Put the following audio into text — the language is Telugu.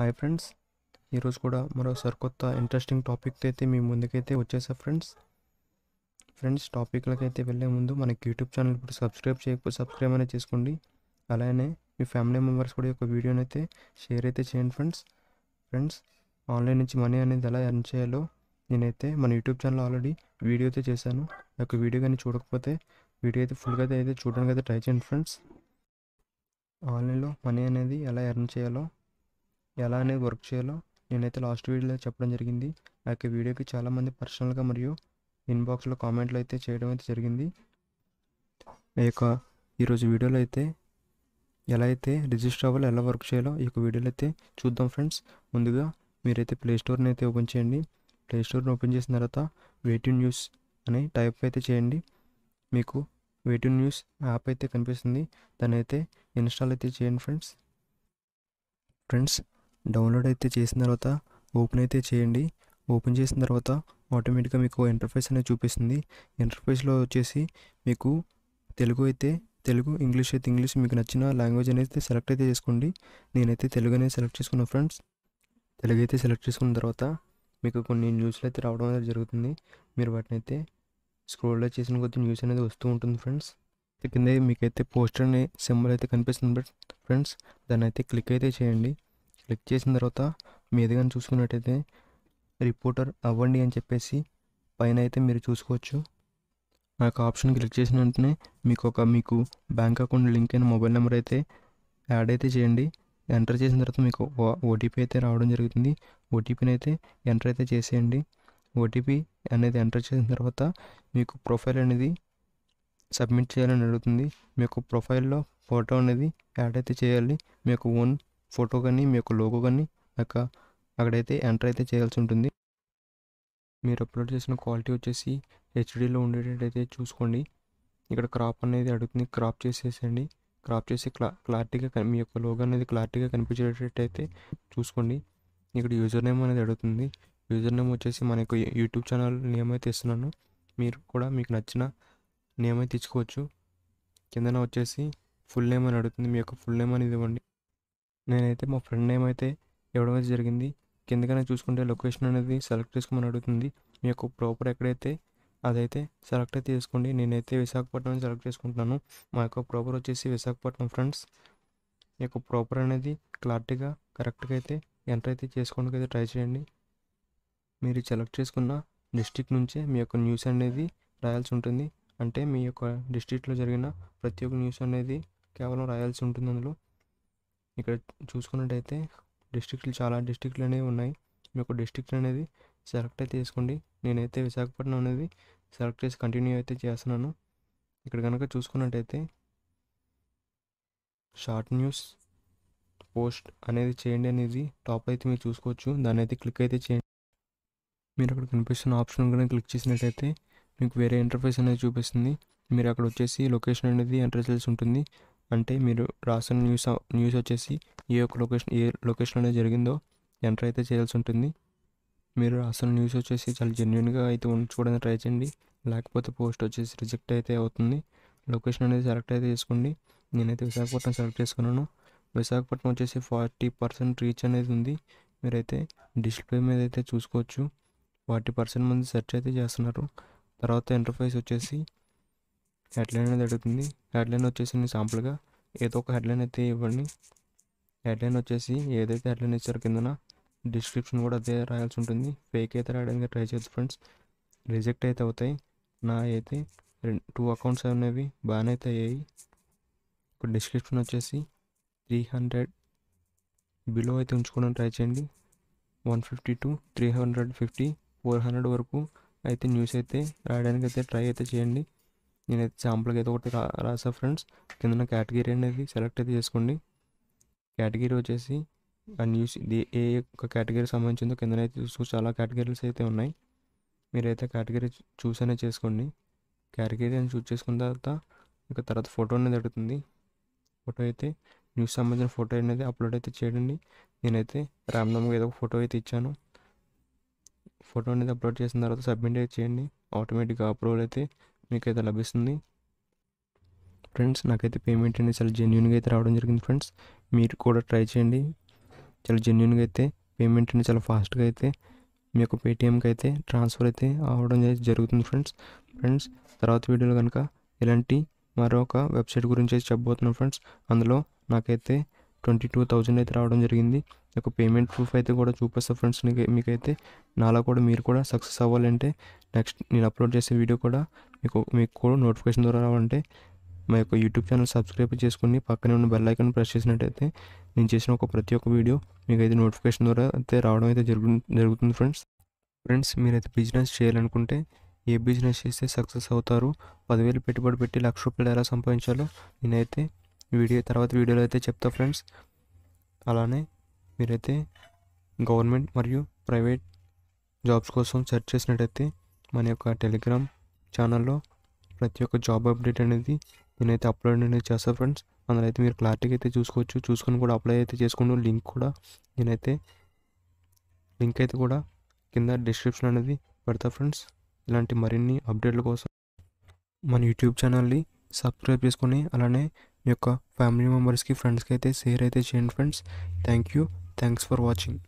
హాయ్ ఫ్రెండ్స్ ఈరోజు కూడా మరోసారి కొత్త ఇంట్రెస్టింగ్ టాపిక్తో అయితే మీ ముందుకైతే వచ్చేసా ఫ్రెండ్స్ ఫ్రెండ్స్ టాపిక్లకి అయితే వెళ్ళే ముందు మనకి యూట్యూబ్ ఛానల్ ఇప్పుడు సబ్స్క్రైబ్ చేయకపోతే సబ్స్క్రైబ్ అనేది చేసుకోండి అలానే మీ ఫ్యామిలీ మెంబర్స్ కూడా యొక్క వీడియోని అయితే షేర్ అయితే చేయండి ఫ్రెండ్స్ ఫ్రెండ్స్ ఆన్లైన్ నుంచి మనీ అనేది ఎలా ఎర్న్ చేయాలో నేనైతే మన యూట్యూబ్ ఛానల్ ఆల్రెడీ వీడియో అయితే చేశాను యొక్క వీడియో కానీ చూడకపోతే వీడియో అయితే ఫుల్గా అయితే చూడడానికి అయితే ట్రై చేయండి ఫ్రెండ్స్ ఆన్లైన్లో మనీ అనేది ఎలా ఎర్న్ చేయాలో ఎలా అనేది వర్క్ చేయాలో నేనైతే లాస్ట్ వీడియోలో చెప్పడం జరిగింది ఆ యొక్క వీడియోకి చాలామంది పర్సనల్గా మరియు ఇన్బాక్స్లో కామెంట్లు అయితే చేయడం అయితే జరిగింది ఈ యొక్క ఈరోజు వీడియోలో అయితే ఎలా అయితే రిజిస్టర్ అవ్వాలో ఎలా వర్క్ చేయాలో ఈ యొక్క వీడియోలో అయితే చూద్దాం ఫ్రెండ్స్ ముందుగా మీరైతే ప్లేస్టోర్ని అయితే ఓపెన్ చేయండి ప్లేస్టోర్ని ఓపెన్ చేసిన తర్వాత వెయిటింగ్ న్యూస్ అని టైప్ అయితే చేయండి మీకు వెయిటింగ్ న్యూస్ యాప్ అయితే కనిపిస్తుంది దాన్ని అయితే ఇన్స్టాల్ అయితే చేయండి ఫ్రెండ్స్ ఫ్రెండ్స్ డౌన్లోడ్ అయితే చేసిన తర్వాత ఓపెన్ అయితే చేయండి ఓపెన్ చేసిన తర్వాత ఆటోమేటిక్గా మీకు ఇంటర్ఫేస్ అనేది చూపిస్తుంది ఇంటర్ఫేస్లో వచ్చేసి మీకు తెలుగు అయితే తెలుగు ఇంగ్లీష్ అయితే ఇంగ్లీష్ మీకు నచ్చిన లాంగ్వేజ్ అనేది సెలెక్ట్ అయితే చేసుకోండి నేనైతే తెలుగు అనేది సెలెక్ట్ చేసుకున్నాను ఫ్రెండ్స్ తెలుగు అయితే సెలెక్ట్ చేసుకున్న తర్వాత మీకు కొన్ని న్యూస్లు అయితే రావడం అనేది జరుగుతుంది మీరు వాటిని అయితే స్క్రోల్లో చేసిన కొద్ది న్యూస్ అనేది వస్తూ ఉంటుంది ఫ్రెండ్స్ కింద మీకైతే పోస్టర్ అనే సింబల్ అయితే కనిపిస్తుంది ఫ్రెండ్స్ దాన్ని అయితే క్లిక్ అయితే చేయండి క్లిక్ చేసిన తర్వాత మీదుగానే చూసుకున్నట్టయితే రిపోర్టర్ అవ్వండి అని చెప్పేసి పైన అయితే మీరు చూసుకోవచ్చు ఆ యొక్క ఆప్షన్ క్లిక్ చేసిన వెంటనే మీకు ఒక మీకు బ్యాంక్ అకౌంట్ లింక్ అయిన మొబైల్ నెంబర్ అయితే యాడ్ అయితే చేయండి ఎంటర్ చేసిన తర్వాత మీకు ఓటీపీ అయితే రావడం జరుగుతుంది ఓటీపీని అయితే ఎంటర్ అయితే చేసేయండి ఓటీపీ అనేది ఎంటర్ చేసిన తర్వాత మీకు ప్రొఫైల్ అనేది సబ్మిట్ చేయాలని అడుగుతుంది మీకు ప్రొఫైల్లో ఫోటో అనేది యాడ్ అయితే చేయాలి మీకు ఓన్ ఫోటో కానీ మీ యొక్క లోగో కానీ యొక్క అక్కడైతే ఎంటర్ అయితే చేయాల్సి ఉంటుంది మీరు అప్లోడ్ చేసిన క్వాలిటీ వచ్చేసి హెచ్డీలో ఉండేటట్టయితే చూసుకోండి ఇక్కడ క్రాప్ అనేది అడుగుతుంది క్రాప్ చేసేసండి క్రాప్ చేసి క్లా క్లారిటీగా మీ యొక్క లోగో అనేది క్లారిటీగా కనిపించేటట్టయితే చూసుకోండి ఇక్కడ యూజర్ నేమ్ అనేది అడుగుతుంది యూజర్ నేమ్ వచ్చేసి మన యొక్క యూట్యూబ్ ఛానల్ నేమ్ అయితే ఇస్తున్నాను మీరు కూడా మీకు నచ్చిన నేమ్ అయితే ఇచ్చుకోవచ్చు కిందన వచ్చేసి ఫుల్ నేమ్ అని అడుగుతుంది మీ యొక్క ఫుల్ నేమ్ అనేది ఇవ్వండి నేనైతే మా ఫ్రెండ్ నేమ్ అయితే ఇవ్వడం అయితే జరిగింది కిందకనే చూసుకుంటే లొకేషన్ అనేది సెలెక్ట్ చేసుకోమని అడుగుతుంది మీ యొక్క ప్రాపర్ ఎక్కడైతే అదైతే సెలెక్ట్ అయితే చేసుకోండి నేనైతే విశాఖపట్నం సెలెక్ట్ చేసుకుంటున్నాను మా యొక్క ప్రాపర్ వచ్చేసి విశాఖపట్నం ఫ్రెండ్స్ మీ యొక్క ప్రాపర్ అనేది క్లారిటీగా కరెక్ట్గా అయితే ఎంటర్ అయితే చేసుకోవడానికి అయితే ట్రై చేయండి మీరు సెలెక్ట్ చేసుకున్న డిస్టిక్ నుంచే మీ యొక్క న్యూస్ అనేది రాయాల్సి ఉంటుంది అంటే మీ యొక్క డిస్టిక్లో జరిగిన ప్రతి ఒక్క న్యూస్ అనేది కేవలం రాయాల్సి ఉంటుంది అందులో ఇక్కడ చూసుకున్నట్టయితే డిస్ట్రిక్ట్లు చాలా డిస్ట్రిక్ట్లు అనేవి ఉన్నాయి మీ యొక్క డిస్ట్రిక్ట్ అనేది సెలెక్ట్ అయితే చేసుకోండి నేనైతే విశాఖపట్నం అనేది సెలెక్ట్ చేసి కంటిన్యూ అయితే చేస్తున్నాను ఇక్కడ కనుక చూసుకున్నట్టయితే షార్ట్ న్యూస్ పోస్ట్ అనేది చేయండి అనేది టాప్ అయితే మీరు చూసుకోవచ్చు దాన్ని అయితే క్లిక్ అయితే చేయండి మీరు అక్కడ కనిపిస్తున్న ఆప్షన్ కనుక క్లిక్ చేసినట్టయితే మీకు వేరే ఇంటర్ఫేస్ అనేది చూపిస్తుంది మీరు అక్కడ వచ్చేసి లొకేషన్ అనేది ఎంటర్ చేయాల్సి ఉంటుంది అంటే మీరు రాసిన న్యూస్ న్యూస్ వచ్చేసి ఏ ఒక్క లొకేషన్ ఏ లొకేషన్లోనే జరిగిందో ఎంటర్ అయితే చేయాల్సి ఉంటుంది మీరు రాసిన న్యూస్ వచ్చేసి చాలా జెన్యున్గా అయితే ఉంచుకోవడానికి ట్రై చేయండి లేకపోతే పోస్ట్ వచ్చేసి రిజెక్ట్ అయితే అవుతుంది లొకేషన్ అనేది సెలెక్ట్ అయితే చేసుకోండి నేనైతే విశాఖపట్నం సెలెక్ట్ చేసుకున్నాను విశాఖపట్నం వచ్చేసి ఫార్టీ పర్సెంట్ రీచ్ అనేది ఉంది మీరైతే డిస్ప్లే మీద అయితే చూసుకోవచ్చు ఫార్టీ పర్సెంట్ మంది సెర్చ్ అయితే చేస్తున్నారు తర్వాత ఇంటర్ఫేస్ వచ్చేసి హెడ్లైన్ అనేది అడుగుతుంది హెడ్లైన్ వచ్చేసి శాంపుల్గా ఏదో ఒక హెడ్లైన్ అయితే ఇవ్వండి హెడ్లైన్ వచ్చేసి ఏదైతే హెడ్లైన్ ఇచ్చారు కిందన డిస్క్రిప్షన్ కూడా అదే రాయాల్సి ఉంటుంది ఫేక్ అయితే రాయడానికి ట్రై చేయొచ్చు ఫ్రెండ్స్ రిజెక్ట్ అయితే అవుతాయి నా అయితే టూ అకౌంట్స్ అనేవి బాగానే అయితే అయ్యాయి ఇప్పుడు డిస్క్రిప్షన్ వచ్చేసి త్రీ హండ్రెడ్ బిలో అయితే ఉంచుకోవడానికి ట్రై చేయండి one fifty to three hundred fifty four hundred వరకు అయితే న్యూస్ అయితే రాయడానికి అయితే ట్రై అయితే చేయండి నేనైతే శాంపుల్కి అయితే ఒకటి రాసా ఫ్రెండ్స్ కింద కేటగిరీ అనేది సెలెక్ట్ అయితే చేసుకోండి కేటగిరీ వచ్చేసి ఆ న్యూస్ ఏ యొక్క కేటగిరీ సంబంధించిందో కిందనైతే చూసుకో చాలా కేటగిరీస్ అయితే ఉన్నాయి మీరైతే కేటగిరీ చూస్ అనేది చేసుకోండి కేటగిరీ అని చూస్ చేసుకున్న తర్వాత ఇక తర్వాత ఫోటో అనేది అడుగుతుంది ఫోటో అయితే న్యూస్ సంబంధించిన ఫోటో అనేది అప్లోడ్ అయితే చేయండి నేనైతే రామ్నామ్గా ఏదో ఒక ఫోటో అయితే ఇచ్చాను ఫోటో అనేది అప్లోడ్ చేసిన తర్వాత సబ్మిట్ అయితే చేయండి ఆటోమేటిక్గా అప్రూవల్ అయితే మీకైతే లభిస్తుంది ఫ్రెండ్స్ నాకైతే పేమెంట్ అనేది చాలా జెన్యున్గా అయితే రావడం జరిగింది ఫ్రెండ్స్ మీరు కూడా ట్రై చేయండి చాలా జెన్యున్గా అయితే పేమెంట్ అనేది చాలా ఫాస్ట్గా అయితే మీ యొక్క పేటిఎంకి అయితే ట్రాన్స్ఫర్ అయితే అవడం జరుగుతుంది ఫ్రెండ్స్ ఫ్రెండ్స్ తర్వాత వీడియోలో కనుక ఇలాంటి మరొక వెబ్సైట్ గురించి అయితే చెప్పబోతున్నాను ఫ్రెండ్స్ అందులో నాకైతే ట్వంటీ టూ థౌజండ్ అయితే రావడం జరిగింది ఒక పేమెంట్ ప్రూఫ్ అయితే కూడా చూపిస్తాను ఫ్రెండ్స్ మీకైతే నాలా కూడా మీరు కూడా సక్సెస్ అవ్వాలంటే నెక్స్ట్ నేను అప్లోడ్ చేసే వీడియో కూడా మీకు మీకు కూడా నోటిఫికేషన్ ద్వారా రావాలంటే మా యొక్క యూట్యూబ్ ఛానల్ సబ్స్క్రైబ్ చేసుకుని పక్కనే ఉన్న బెల్ ఐకాన్ ప్రెస్ చేసినట్టయితే నేను చేసిన ఒక ప్రతి ఒక్క వీడియో మీకు అయితే నోటిఫికేషన్ ద్వారా అయితే రావడం అయితే జరుగు జరుగుతుంది ఫ్రెండ్స్ ఫ్రెండ్స్ మీరైతే బిజినెస్ చేయాలనుకుంటే ఏ బిజినెస్ చేస్తే సక్సెస్ అవుతారు పదివేలు పెట్టుబడి పెట్టి లక్ష రూపాయలు ఎలా సంపాదించాలో నేనైతే వీడియో తర్వాత వీడియోలో అయితే చెప్తా ఫ్రెండ్స్ అలానే మీరైతే గవర్నమెంట్ మరియు ప్రైవేట్ జాబ్స్ కోసం సెర్చ్ చేసినట్టయితే మన యొక్క టెలిగ్రామ్ ఛానల్లో ప్రతి ఒక్క జాబ్ అప్డేట్ అనేది నేనైతే అప్లోడ్ అనేది చేస్తాను ఫ్రెండ్స్ అందులో అయితే మీరు క్లారిటీగా అయితే చూసుకోవచ్చు చూసుకొని కూడా అప్లై అయితే చేసుకుంటూ లింక్ కూడా నేనైతే లింక్ అయితే కూడా కింద డిస్క్రిప్షన్ అనేది పెడతా ఫ్రెండ్స్ ఇలాంటి మరిన్ని అప్డేట్ల కోసం మన యూట్యూబ్ ఛానల్ని సబ్స్క్రైబ్ చేసుకొని అలానే మీ యొక్క ఫ్యామిలీ మెంబర్స్కి ఫ్రెండ్స్కి అయితే షేర్ అయితే చేయండి friends thank you thanks for watching